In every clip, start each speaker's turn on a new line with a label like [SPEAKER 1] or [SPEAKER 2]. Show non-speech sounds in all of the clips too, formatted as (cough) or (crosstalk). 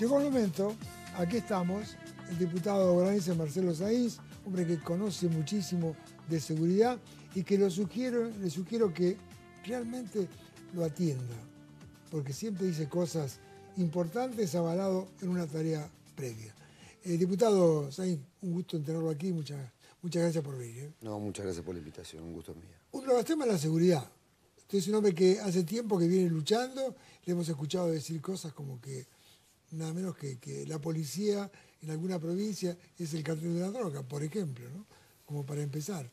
[SPEAKER 1] Llegó el momento, aquí estamos, el diputado bonaerense Marcelo Saiz, hombre que conoce muchísimo de seguridad y que lo sugiero, le sugiero que realmente lo atienda, porque siempre dice cosas importantes avalado en una tarea previa. Eh, diputado Saiz, un gusto tenerlo aquí, muchas, muchas gracias por venir.
[SPEAKER 2] ¿eh? No, muchas gracias por la invitación, un gusto mío.
[SPEAKER 1] Uno de los temas es la seguridad. Usted es un hombre que hace tiempo que viene luchando, le hemos escuchado decir cosas como que nada menos que, la policía en alguna provincia es el cartel de la droga, por ejemplo, ¿no? como para empezar.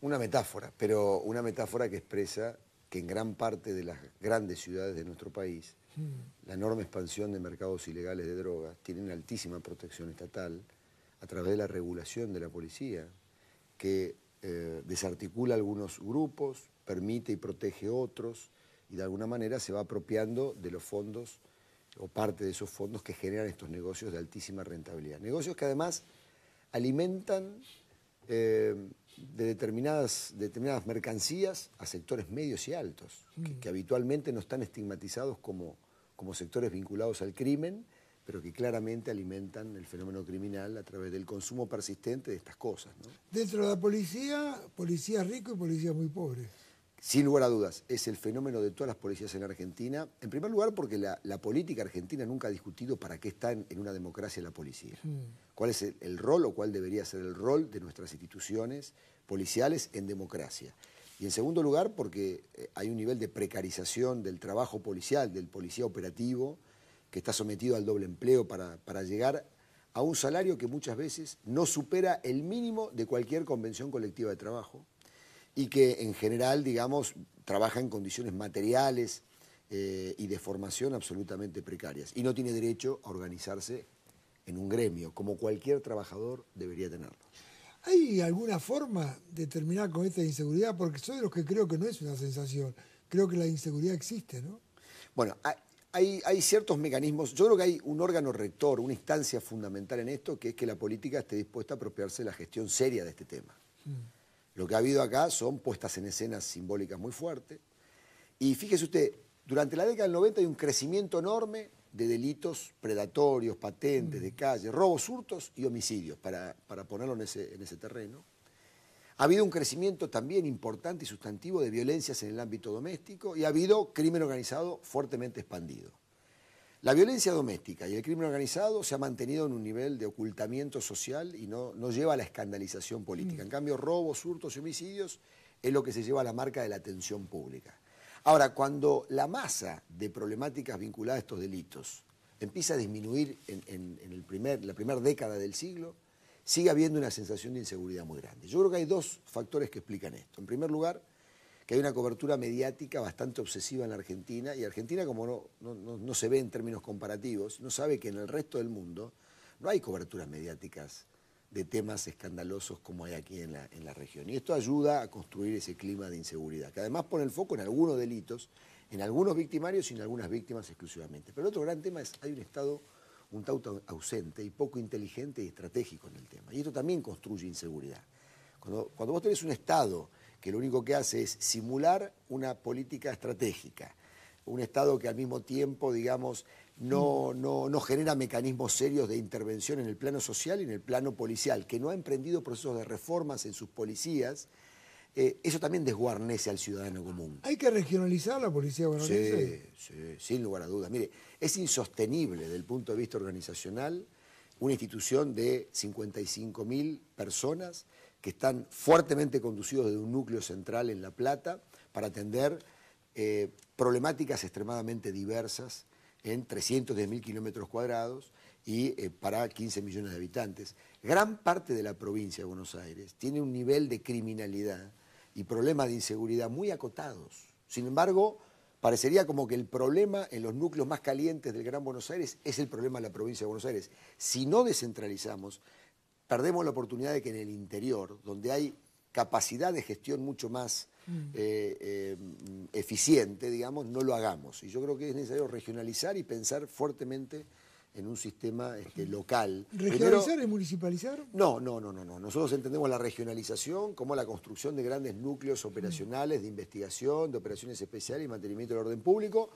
[SPEAKER 2] Una metáfora, pero una metáfora que expresa que en gran parte de las grandes ciudades de nuestro país, hmm. la enorme expansión de mercados ilegales de drogas tienen altísima protección estatal a través de la regulación de la policía, que eh, desarticula algunos grupos, permite y protege otros, y de alguna manera se va apropiando de los fondos o parte de esos fondos que generan estos negocios de altísima rentabilidad. Negocios que además alimentan eh, de, determinadas, determinadas, mercancías a sectores medios y altos, mm. que, habitualmente no están estigmatizados como, como sectores vinculados al crimen, pero que claramente alimentan el fenómeno criminal a través del consumo persistente de estas cosas.
[SPEAKER 1] Dentro de la policía, policías ricos y policías muy pobres
[SPEAKER 2] sin lugar a dudas, es el fenómeno de todas las policías en Argentina. En primer lugar, porque la, política argentina nunca ha discutido para qué está en, una democracia la policía. Hmm. ¿Cuál es el, rol o cuál debería ser el rol de nuestras instituciones policiales en democracia? Y en segundo lugar, porque eh, hay un nivel de precarización del trabajo policial, del policía operativo, que está sometido al doble empleo para llegar a un salario que muchas veces no supera el mínimo de cualquier convención colectiva de trabajo y que en general, digamos, trabaja en condiciones materiales eh, y de formación absolutamente precarias y no tiene derecho a organizarse en un gremio, como cualquier trabajador debería tenerlo.
[SPEAKER 1] ¿Hay alguna forma de terminar con esta inseguridad? Porque soy de los que creo que no es una sensación, creo que la inseguridad existe, ¿no?
[SPEAKER 2] Bueno, hay, ciertos mecanismos, yo creo que hay un órgano rector, una instancia fundamental en esto, que es que la política esté dispuesta a apropiarse de la gestión seria de este tema. Mm. Lo que ha habido acá son puestas en escenas simbólicas muy fuertes. Y fíjese usted, durante la década del 90 hay un crecimiento enorme de delitos predatorios, patentes, de mm. calle, robos, hurtos y homicidios, para, ponerlo en ese terreno. Ha habido un crecimiento también importante y sustantivo de violencias en el ámbito doméstico y ha habido crimen organizado fuertemente expandido. La violencia doméstica y el crimen organizado se ha mantenido en un nivel de ocultamiento social y no, lleva a la escandalización política. Mm. En cambio, robos, hurtos y homicidios es lo que se lleva a la marca de la atención pública. Ahora, cuando la masa de problemáticas vinculadas a estos delitos empieza a disminuir en, primer, la primera década del siglo, sigue habiendo una sensación de inseguridad muy grande. Yo creo que hay dos factores que explican esto. En primer lugar, que hay una cobertura mediática bastante obsesiva en la Argentina, y Argentina como no, no, se ve en términos comparativos, no sabe que en el resto del mundo no hay coberturas mediáticas de temas escandalosos como hay aquí en la, en la, región. Y esto ayuda a construir ese clima de inseguridad, que además pone el foco en algunos delitos, en algunos victimarios y en algunas víctimas exclusivamente. Pero el otro gran tema es hay un Estado un tauto ausente y poco inteligente y estratégico en el tema. Y esto también construye inseguridad. Cuando, cuando vos tenés un Estado que lo único que hace es simular una política estratégica, un Estado que al mismo tiempo, digamos, mm. no, no, genera mecanismos serios de intervención en el plano social y en el plano policial, que no ha emprendido procesos de reformas en sus policías, eh, eso también desguarnece al ciudadano común.
[SPEAKER 1] Hay que regionalizar la policía Sí,
[SPEAKER 2] sí, sin lugar a dudas. Mire, es insostenible desde el punto de vista organizacional una institución de 55.000 personas que están fuertemente conducidos desde un núcleo central en La Plata para atender eh, problemáticas extremadamente diversas en 310.000 kilómetros cuadrados y eh, para 15 millones de habitantes. Gran parte de la provincia de Buenos Aires tiene un nivel de criminalidad y problemas de inseguridad muy acotados. Sin embargo, parecería como que el problema en los núcleos más calientes del Gran Buenos Aires es el problema de la provincia de Buenos Aires. Si no descentralizamos, perdemos la oportunidad de que en el interior, donde hay capacidad de gestión mucho más mm. eh, eh, eficiente, digamos, no lo hagamos. Y yo creo que es necesario regionalizar y pensar fuertemente en un sistema este, local. ¿Regionalizar
[SPEAKER 1] y municipalizar?
[SPEAKER 2] No, no, no, no, no. Nosotros entendemos la regionalización como la construcción de grandes núcleos mm. operacionales de investigación, de operaciones especiales y mantenimiento del orden público.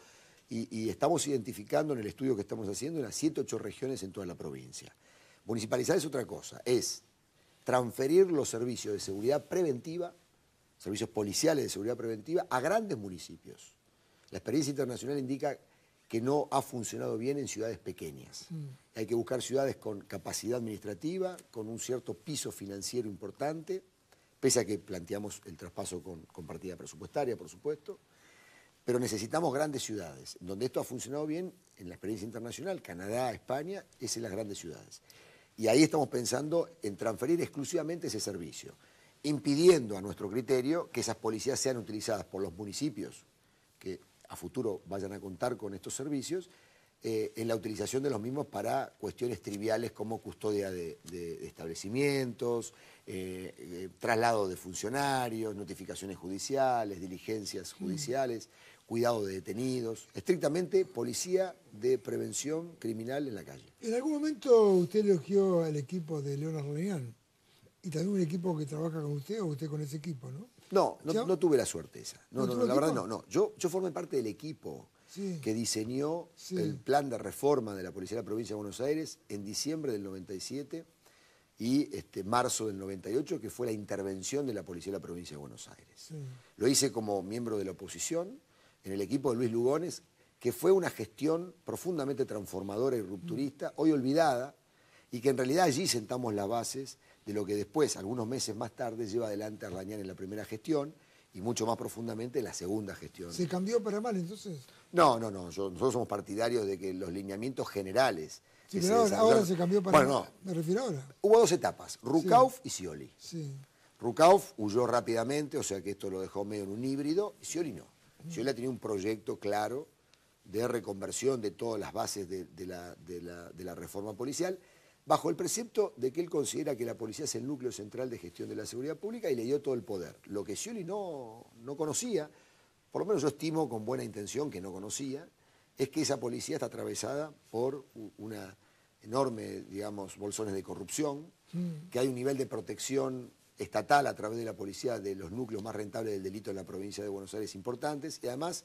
[SPEAKER 2] Y, estamos identificando en el estudio que estamos haciendo las 7, 8 regiones en toda la provincia. Municipalizar es otra cosa, es transferir los servicios de seguridad preventiva, servicios policiales de seguridad preventiva, a grandes municipios. La experiencia internacional indica que no ha funcionado bien en ciudades pequeñas. Mm. Hay que buscar ciudades con capacidad administrativa, con un cierto piso financiero importante, pese a que planteamos el traspaso con partida presupuestaria, por supuesto. Pero necesitamos grandes ciudades. Donde esto ha funcionado bien, en la experiencia internacional, Canadá, España, es en las grandes ciudades. Y ahí estamos pensando en transferir exclusivamente ese servicio, impidiendo a nuestro criterio que esas policías sean utilizadas por los municipios que a futuro vayan a contar con estos servicios, eh, en la utilización de los mismos para cuestiones triviales como custodia de, establecimientos, eh, eh, traslado de funcionarios, notificaciones judiciales, diligencias judiciales cuidado de detenidos, estrictamente policía de prevención criminal en la calle.
[SPEAKER 1] En algún momento usted elogió al equipo de Leona Arreñán? y también un equipo que trabaja con usted o usted con ese equipo, ¿no?
[SPEAKER 2] No, no, tuve la suerte esa. No, no, la verdad no, no. Yo, yo formé parte del equipo que diseñó el plan de reforma de la Policía de la Provincia de Buenos Aires en diciembre del 97 y este, marzo del 98, que fue la intervención de la Policía de la Provincia de Buenos Aires. Lo hice como miembro de la oposición, en el equipo de Luis Lugones, que fue una gestión profundamente transformadora y rupturista, hoy olvidada, y que en realidad allí sentamos las bases de lo que después, algunos meses más tarde, lleva adelante Rañán en la primera gestión y mucho más profundamente en la segunda gestión. ¿Se cambió para mal entonces? No, no, no. nosotros somos partidarios de que los lineamientos generales. Sí, ahora, se cambió para mal. No.
[SPEAKER 1] Me refiero ahora.
[SPEAKER 2] Hubo dos etapas, Rukauf y sioli Sí. Rukauf huyó rápidamente, o sea que esto lo dejó medio en un híbrido, y Scioli no ha tenía un proyecto claro de reconversión de todas las bases de, la, reforma policial, bajo el precepto de que él considera que la policía es el núcleo central de gestión de la seguridad pública y le dio todo el poder. Lo que Scioli no, no conocía, por lo menos yo estimo con buena intención que no conocía, es que esa policía está atravesada por una enorme, digamos, bolsones de corrupción, mm. que hay un nivel de protección estatal a través de la policía de los núcleos más rentables del delito en la provincia de Buenos Aires importantes y además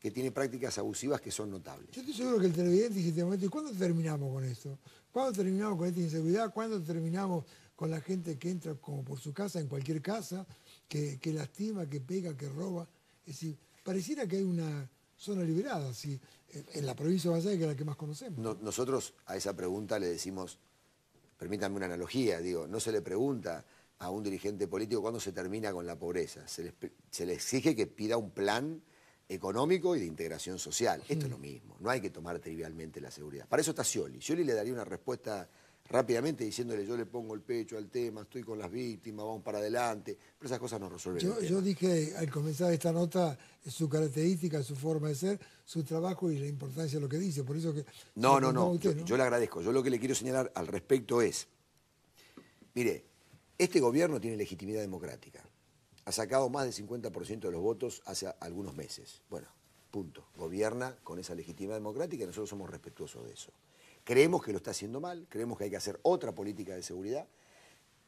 [SPEAKER 2] que tiene prácticas abusivas que son notables. Yo
[SPEAKER 1] estoy seguro que el televidente dijiste, ¿y cuándo terminamos con esto? ¿Cuándo terminamos con esta inseguridad? ¿Cuándo terminamos con la gente que entra como por su casa, en cualquier casa, que, lastima, que pega, que roba? Es decir, pareciera que hay una zona liberada, en la provincia de Buenos que es la que más conocemos.
[SPEAKER 2] nosotros a esa pregunta le decimos, permítanme una analogía, digo, no se le pregunta a un dirigente político cuando se termina con la pobreza. Se le, exige que pida un plan económico y de integración social. Esto es lo mismo, no hay que tomar trivialmente la seguridad. Para eso está Scioli. Scioli le daría una respuesta rápidamente diciéndole yo le pongo el pecho al tema, estoy con las víctimas, vamos para adelante, pero esas cosas no resuelven. Yo,
[SPEAKER 1] dije al comenzar esta nota su característica, su forma de ser, su trabajo y la importancia de lo que dice, por eso que... No, no, ¿no? yo le
[SPEAKER 2] agradezco, yo lo que le quiero señalar al respecto es, mire, este gobierno tiene legitimidad democrática. Ha sacado más del 50% de los votos hace algunos meses. Bueno, punto. Gobierna con esa legitimidad democrática y nosotros somos respetuosos de eso. Creemos que lo está haciendo mal, creemos que hay que hacer otra política de seguridad,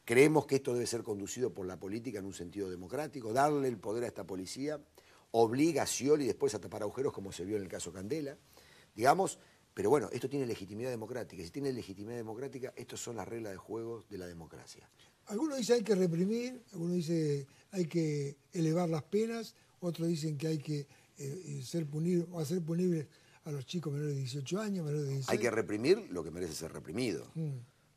[SPEAKER 2] creemos que esto debe ser conducido por la política en un sentido democrático, darle el poder a esta policía, obligación y después a tapar agujeros como se vio en el caso Candela. Digamos, pero bueno, esto tiene legitimidad democrática. Si tiene legitimidad democrática, estas son las reglas de juego de la democracia.
[SPEAKER 1] Algunos dicen hay que reprimir, algunos dicen hay que elevar las penas, otros dicen que hay que eh, ser punir, o hacer punibles a los chicos menores de 18 años, menores de Hay
[SPEAKER 2] que reprimir lo que merece ser reprimido. Mm.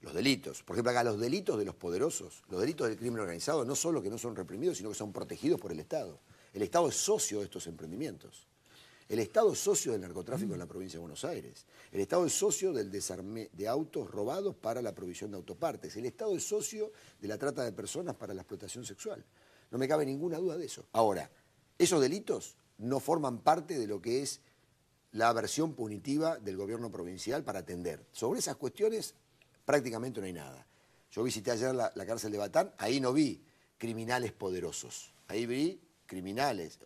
[SPEAKER 2] Los delitos. Por ejemplo, acá los delitos de los poderosos, los delitos del crimen organizado, no solo que no son reprimidos, sino que son protegidos por el Estado. El Estado es socio de estos emprendimientos. El Estado es socio del narcotráfico en mm. la provincia de Buenos Aires. El Estado es socio del desarme de autos robados para la provisión de autopartes. El Estado es socio de la trata de personas para la explotación sexual. No me cabe ninguna duda de eso. Ahora, esos delitos no forman parte de lo que es la versión punitiva del gobierno provincial para atender. Sobre esas cuestiones prácticamente no hay nada. Yo visité ayer la cárcel de Batán, ahí no vi criminales poderosos. Ahí vi criminales,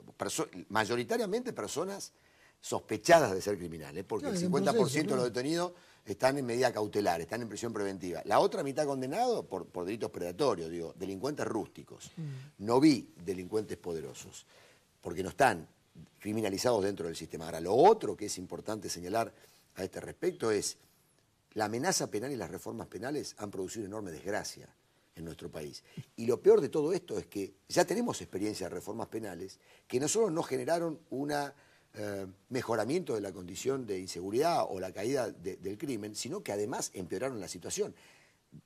[SPEAKER 2] mayoritariamente personas sospechadas de ser criminales, porque el 50% de los detenidos están en medida cautelar, están en prisión preventiva. La otra mitad condenado por, por delitos predatorios, digo, delincuentes rústicos. Mm. No vi delincuentes poderosos, porque no están criminalizados dentro del sistema. Ahora, lo otro que es importante señalar a este respecto es la amenaza penal y las reformas penales han producido enorme desgracia en nuestro país. Y lo peor de todo esto es que ya tenemos experiencia de reformas penales que no solo no generaron un eh, mejoramiento de la condición de inseguridad o la caída del crimen, sino que además empeoraron la situación.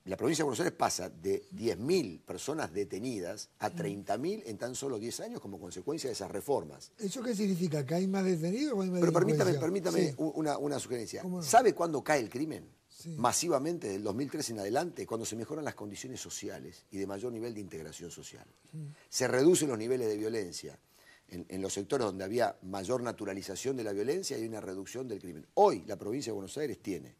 [SPEAKER 2] La provincia de Buenos Aires pasa de 10.000 personas detenidas a 30.000 en tan solo 10 años como consecuencia de esas reformas.
[SPEAKER 1] ¿Eso qué significa? ¿Que hay más detenidos Pero permítame,
[SPEAKER 2] una, sugerencia. ¿Sabe cuándo cae el crimen? masivamente masivamente del 2003 en adelante, cuando se mejoran las condiciones sociales y de mayor nivel de integración social. Se reducen los niveles de violencia. En, los sectores donde había mayor naturalización de la violencia y una reducción del crimen. Hoy la provincia de Buenos Aires tiene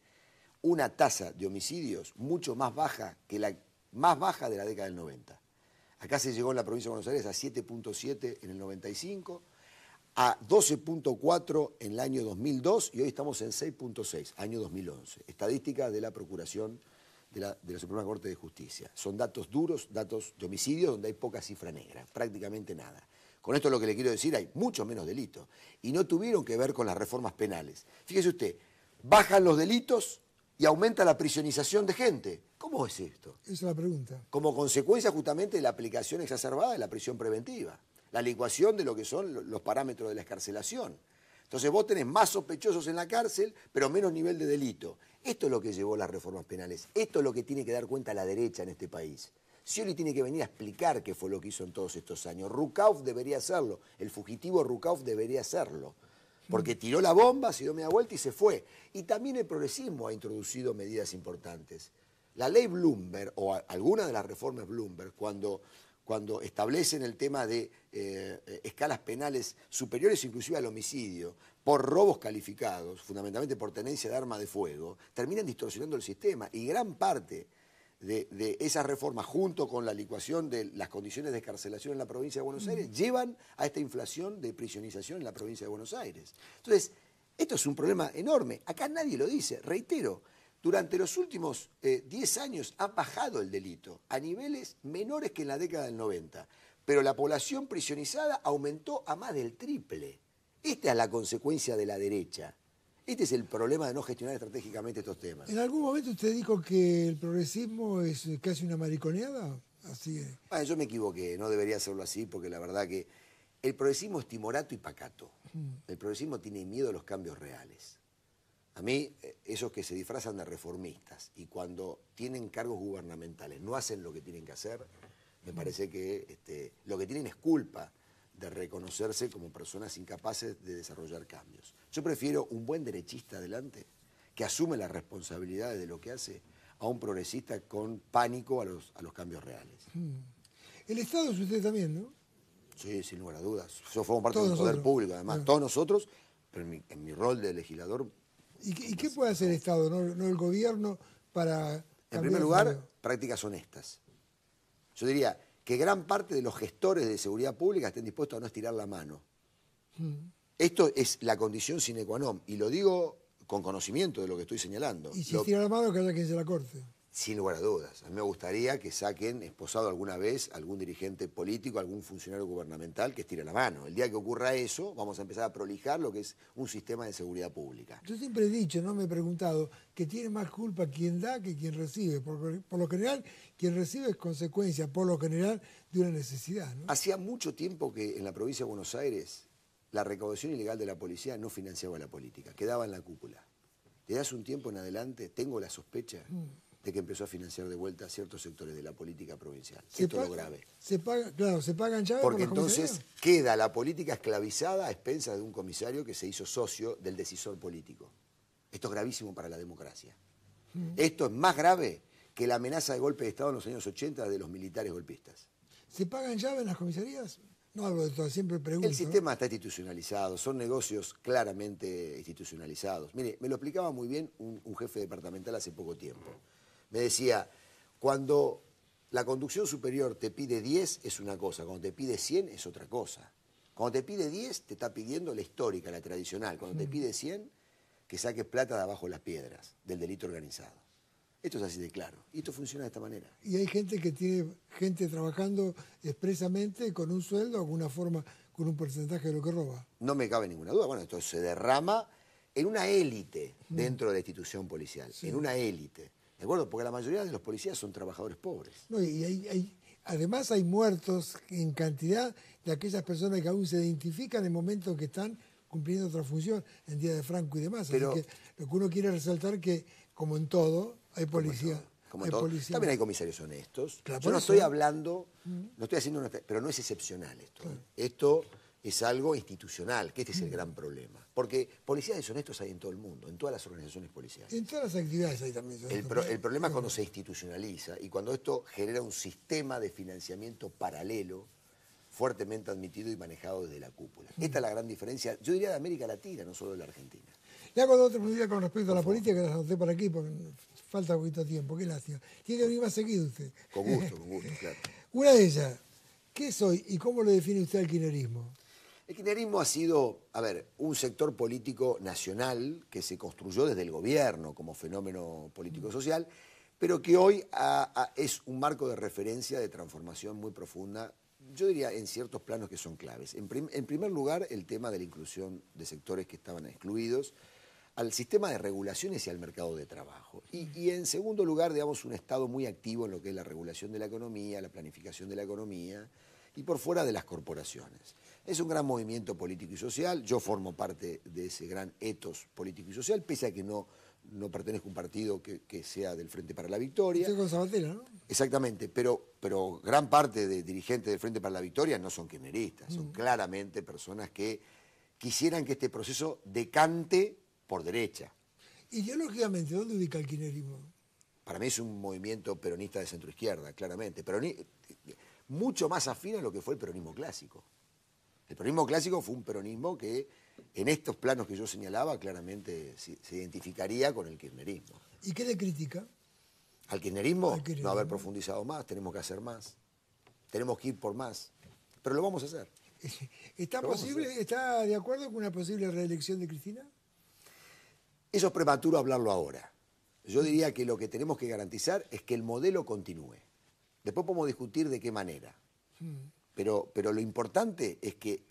[SPEAKER 2] una tasa de homicidios mucho más baja que la más baja de la década del 90. Acá se llegó en la provincia de Buenos Aires a 7.7 en el 95 a 12.4 en el año 2002 y hoy estamos en 6.6, año 2011. Estadísticas de la Procuración de la, Suprema Corte de Justicia. Son datos duros, datos de homicidios donde hay poca cifra negra, prácticamente nada. Con esto lo que le quiero decir, hay mucho menos delitos y no tuvieron que ver con las reformas penales. Fíjese usted, bajan los delitos y aumenta la prisionización de gente. ¿Cómo es esto?
[SPEAKER 1] Esa es la pregunta.
[SPEAKER 2] Como consecuencia justamente de la aplicación exacerbada de la prisión preventiva la licuación de lo que son los parámetros de la escarcelación. Entonces vos tenés más sospechosos en la cárcel, pero menos nivel de delito. Esto es lo que llevó las reformas penales. Esto es lo que tiene que dar cuenta la derecha en este país. Scioli tiene que venir a explicar qué fue lo que hizo en todos estos años. Rukauf debería hacerlo. El fugitivo Rukauf debería hacerlo. Porque mm. tiró la bomba, se dio media vuelta y se fue. Y también el progresismo ha introducido medidas importantes. La ley Bloomberg, o alguna de las reformas Bloomberg, cuando, cuando establecen el tema de eh, escalas penales superiores inclusive al homicidio, por robos calificados, fundamentalmente por tenencia de arma de fuego, terminan distorsionando el sistema y gran parte de, esas reformas, junto con la licuación de las condiciones de escarcelación en la provincia de Buenos Aires, mm. llevan a esta inflación de prisionización en la provincia de Buenos Aires. Entonces, esto es un problema enorme. Acá nadie lo dice. Reitero, durante los últimos 10 eh, años ha bajado el delito a niveles menores que en la década del 90 pero la población prisionizada aumentó a más del triple. Esta es la consecuencia de la derecha. Este es el problema de no gestionar estratégicamente estos temas. ¿En
[SPEAKER 1] algún momento usted dijo que el progresismo es casi una mariconeada? Así Bueno,
[SPEAKER 2] ah, yo me equivoqué, no debería hacerlo así porque la verdad que el progresismo es timorato y pacato. Mm. El progresismo tiene miedo a los cambios reales. A mí, eh, esos que se disfrazan de reformistas y cuando tienen cargos gubernamentales no hacen lo que tienen que hacer, me parece que este, lo que tienen es culpa de reconocerse como personas incapaces de desarrollar cambios. Yo prefiero un buen derechista adelante que asume las responsabilidades de lo que hace a un progresista con pánico a los, a los cambios reales.
[SPEAKER 1] Hmm. El Estado es usted también, ¿no?
[SPEAKER 2] Sí, sin lugar a dudas. Yo formo parte del poder público, además, ah. todos nosotros, pero en mi, rol de legislador...
[SPEAKER 1] ¿Y, qué, puede hacer el Estado, no, el gobierno, para... En primer lugar,
[SPEAKER 2] prácticas honestas yo diría que gran parte de los gestores de seguridad pública estén dispuestos a no estirar la mano. Mm. Esto es la condición sine qua non, y lo digo con conocimiento de lo que estoy señalando. Y si estira
[SPEAKER 1] la mano, que haya quien se la corte
[SPEAKER 2] sin lugar a dudas. A mí me gustaría que saquen esposado alguna vez algún dirigente político, algún funcionario gubernamental que estire la mano. El día que ocurra eso, vamos a empezar a prolijar lo que es un sistema de seguridad pública.
[SPEAKER 1] Yo siempre he dicho, no me he preguntado, que tiene más culpa quien da que quien recibe. Por, lo general, quien recibe es consecuencia, por lo general, de una necesidad.
[SPEAKER 2] Hacía mucho tiempo que en la provincia de Buenos Aires la recaudación ilegal de la policía no financiaba la política, quedaba en la cúpula. Te hace un tiempo en adelante, tengo la sospecha. Mm que empezó a financiar de vuelta ciertos sectores de la política provincial. Esto es lo grave.
[SPEAKER 1] Se paga, claro, se pagan llaves. Porque entonces
[SPEAKER 2] queda la política esclavizada a expensas de un comisario que se hizo socio del decisor político. Esto es gravísimo para la democracia. Mm. Esto es más grave que la amenaza de golpe de Estado en los años 80 de los militares golpistas. ¿Se pagan llaves en las comisarías?
[SPEAKER 1] No hablo de todo, siempre pregunto. El sistema
[SPEAKER 2] está institucionalizado, son negocios claramente institucionalizados. Mire, me lo explicaba muy bien un jefe departamental hace poco tiempo. Me decía, cuando la conducción superior te pide 10 es una cosa, cuando te pide 100 es otra cosa. Cuando te pide 10 te está pidiendo la histórica, la tradicional. Cuando te mm. pide 100 que saques plata de abajo las piedras del delito organizado. Esto es así de claro. Y esto funciona de esta manera.
[SPEAKER 1] Y hay gente que tiene gente trabajando expresamente con un sueldo, alguna forma, con un porcentaje de lo que roba.
[SPEAKER 2] No me cabe ninguna duda. Bueno, esto se derrama en una élite mm. dentro de la institución policial, en una élite. ¿De acuerdo? Porque la mayoría de los policías son trabajadores
[SPEAKER 1] pobres. No, y hay, además hay muertos en cantidad de aquellas personas que aún se identifican en el momento que están cumpliendo otra función, en Día de Franco y demás. Pero, lo que uno quiere resaltar que, como en todo, hay policía. También hay
[SPEAKER 2] comisarios honestos. Yo no estoy hablando, mm. no estoy haciendo una... Pero no es excepcional esto. Esto es algo institucional, que este es el mm. gran problema. Porque policías deshonestos hay en todo el mundo, en todas las organizaciones policiales. En
[SPEAKER 1] todas las actividades hay también. El, problema
[SPEAKER 2] es cuando se institucionaliza y cuando esto genera un sistema de financiamiento paralelo fuertemente admitido y manejado desde la cúpula. Mm. Esta es la gran diferencia, yo diría de América Latina, no solo de la Argentina.
[SPEAKER 1] Le hago otra pregunta con respecto a la política, que las anoté por aquí, porque falta un poquito de tiempo, qué lástima. Tiene que venir más seguido usted. Con gusto, (laughs) con gusto, claro. Una de ellas, ¿qué soy y cómo lo define usted al kirchnerismo?
[SPEAKER 2] El kirchnerismo ha sido, a ver, un sector político nacional que se construyó desde el gobierno como fenómeno político-social, pero que hoy es un marco de referencia de transformación muy profunda, yo diría en ciertos planos que son claves. En, primer lugar, el tema de la inclusión de sectores que estaban excluidos, al sistema de regulaciones y al mercado de trabajo. y, en segundo lugar, digamos, un Estado muy activo en lo que es la regulación de la economía, la planificación de la economía y por fuera de las corporaciones. Es un gran movimiento político y social. Yo formo parte de ese gran etos político y social, pese a que no, no pertenezco a un partido que, sea del Frente para la Victoria.
[SPEAKER 1] ¿no?
[SPEAKER 2] Exactamente, pero, pero gran parte de dirigentes del Frente para la Victoria no son quineristas, son mm. claramente personas que quisieran que este proceso decante por derecha.
[SPEAKER 1] Ideológicamente, ¿dónde ubica el quinerismo?
[SPEAKER 2] Para mí es un movimiento peronista de centro-izquierda, claramente. pero mucho más afín a lo que fue el peronismo clásico. El peronismo clásico fue un peronismo que en estos planos que yo señalaba claramente se, identificaría con el kirchnerismo.
[SPEAKER 1] ¿Y qué le critica?
[SPEAKER 2] Al kirchnerismo, no haber profundizado más, tenemos que hacer más, tenemos que ir por más, pero lo vamos a hacer. (laughs) ¿Está, posible,
[SPEAKER 1] ¿está de acuerdo con una posible reelección de Cristina?
[SPEAKER 2] Eso es prematuro hablarlo ahora. Yo diría que lo que tenemos que garantizar es que el modelo continúe. Después podemos discutir de qué manera. Hmm. Pero, lo importante es que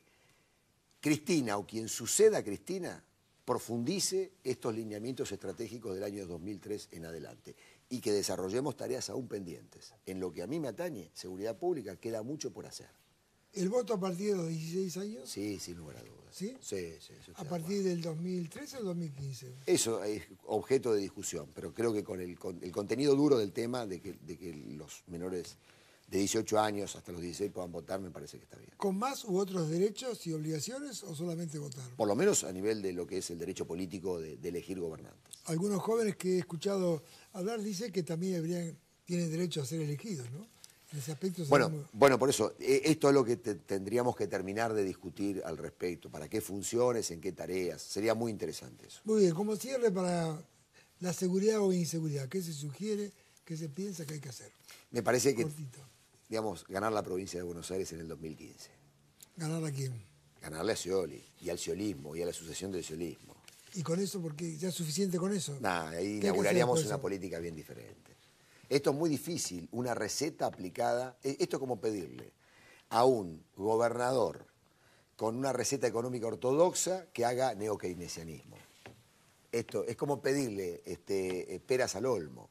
[SPEAKER 2] Cristina o quien suceda a Cristina profundice estos lineamientos estratégicos del año 2003 en adelante y que desarrollemos tareas aún pendientes. En lo que a mí me atañe, seguridad pública, queda mucho por hacer.
[SPEAKER 1] ¿El voto a partir de los
[SPEAKER 2] 16 años? Sí, sin lugar a dudas. ¿Sí? Sí, sí. sí
[SPEAKER 1] a partir del 2013 o 2015?
[SPEAKER 2] Eso es objeto de discusión, pero creo que con el, contenido duro del tema de que los menores de 18 años hasta los 16 puedan votar, me parece que está bien.
[SPEAKER 1] ¿Con más u otros derechos y obligaciones o solamente votar?
[SPEAKER 2] Por lo menos a nivel de lo que es el derecho político de, elegir gobernantes.
[SPEAKER 1] Algunos jóvenes que he escuchado hablar dicen que también tienen derecho a ser elegidos, ¿no? En ese aspecto bueno,
[SPEAKER 2] bueno, por eso, eh, esto es lo que tendríamos que terminar de discutir al respecto, para qué funciones, en qué tareas, sería muy interesante eso.
[SPEAKER 1] Muy bien, como cierre para la seguridad o inseguridad, ¿qué se sugiere, qué se piensa que hay que hacer?
[SPEAKER 2] Me parece que digamos, ganar la provincia de Buenos Aires en el 2015.
[SPEAKER 1] ¿Ganar a quién?
[SPEAKER 2] Ganarle a Scioli y al sciolismo y a la sucesión del ciolismo.
[SPEAKER 1] ¿Y con eso? Porque ya es suficiente con eso. No,
[SPEAKER 2] ahí inauguraríamos una política bien diferente. Esto es muy difícil, una receta aplicada. E, esto es como pedirle a un gobernador con una receta económica ortodoxa que haga neokeynesianismo. Esto es como pedirle este, eh, peras al olmo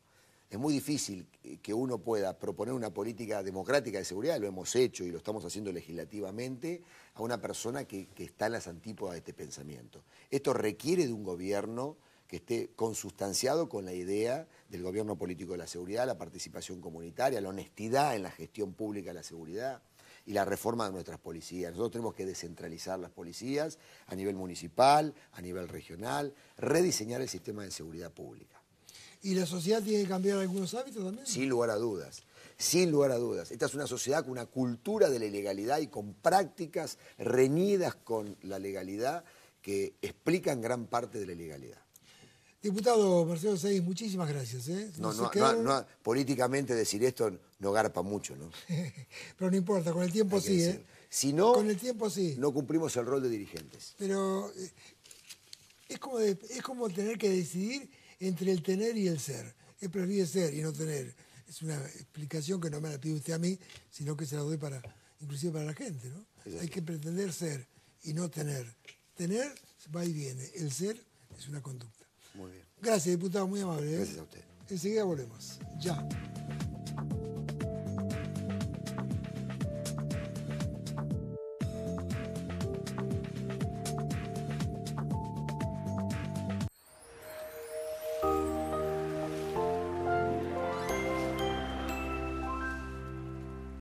[SPEAKER 2] es muy difícil que uno pueda proponer una política democrática de seguridad, lo hemos hecho y lo estamos haciendo legislativamente, a una persona que, está en las antípodas de este pensamiento. Esto requiere de un gobierno que esté consustanciado con la idea del gobierno político de la seguridad, la participación comunitaria, la honestidad en la gestión pública de la seguridad y la reforma de nuestras policías. Nosotros tenemos que descentralizar las policías a nivel municipal, a nivel regional, rediseñar el sistema de seguridad pública.
[SPEAKER 1] ¿Y la sociedad tiene que cambiar algunos hábitos también?
[SPEAKER 2] Sin lugar a dudas. Sin lugar a dudas. Esta es una sociedad con una cultura de la ilegalidad y con prácticas reñidas con la legalidad que explican gran parte de la ilegalidad.
[SPEAKER 1] Diputado Marcelo Seis, muchísimas gracias. ¿eh?
[SPEAKER 2] políticamente decir esto no garpa mucho, ¿no?
[SPEAKER 1] (laughs) Pero no importa, con el tiempo sí, ¿eh? Si no, con el tiempo
[SPEAKER 2] sí. no cumplimos el rol de dirigentes.
[SPEAKER 1] Pero eh, es como, es como tener que decidir entre el tener y el ser. Es prefiere ser y no tener. Es una explicación que no me la pide usted a mí, sino que se la doy para, inclusive para la gente, ¿no? Hay que pretender ser y no tener. Tener va y viene, el ser es una conducta. Muy bien. Gracias, diputado, muy amable. ¿eh? Gracias a usted. Enseguida volvemos. Ya.